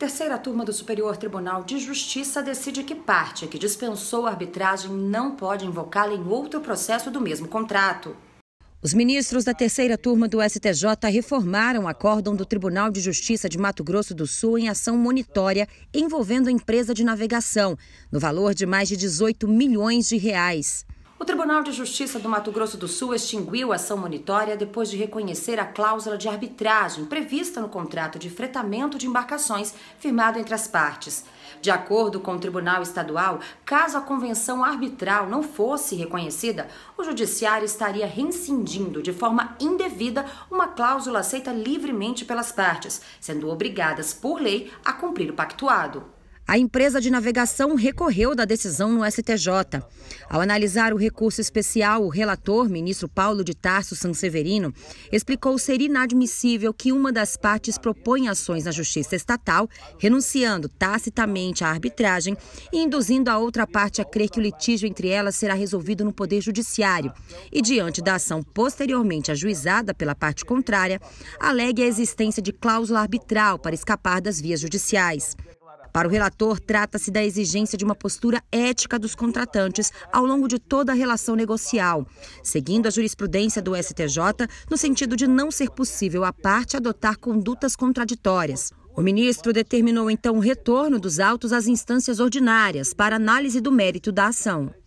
Terceira turma do Superior Tribunal de Justiça decide que parte que dispensou a arbitragem não pode invocá-la em outro processo do mesmo contrato. Os ministros da terceira turma do STJ reformaram o acórdão do Tribunal de Justiça de Mato Grosso do Sul em ação monitória envolvendo a empresa de navegação, no valor de mais de 18 milhões de reais. O Tribunal de Justiça do Mato Grosso do Sul extinguiu a ação monitória depois de reconhecer a cláusula de arbitragem prevista no contrato de fretamento de embarcações firmado entre as partes. De acordo com o Tribunal Estadual, caso a convenção arbitral não fosse reconhecida, o Judiciário estaria reincindindo de forma indevida uma cláusula aceita livremente pelas partes, sendo obrigadas por lei a cumprir o pactuado. A empresa de navegação recorreu da decisão no STJ. Ao analisar o recurso especial, o relator, ministro Paulo de Tarso Sanseverino, explicou ser inadmissível que uma das partes proponha ações na justiça estatal, renunciando tacitamente à arbitragem e induzindo a outra parte a crer que o litígio entre elas será resolvido no Poder Judiciário. E diante da ação posteriormente ajuizada pela parte contrária, alegue a existência de cláusula arbitral para escapar das vias judiciais. Para o relator, trata-se da exigência de uma postura ética dos contratantes ao longo de toda a relação negocial, seguindo a jurisprudência do STJ no sentido de não ser possível a parte adotar condutas contraditórias. O ministro determinou então o retorno dos autos às instâncias ordinárias para análise do mérito da ação.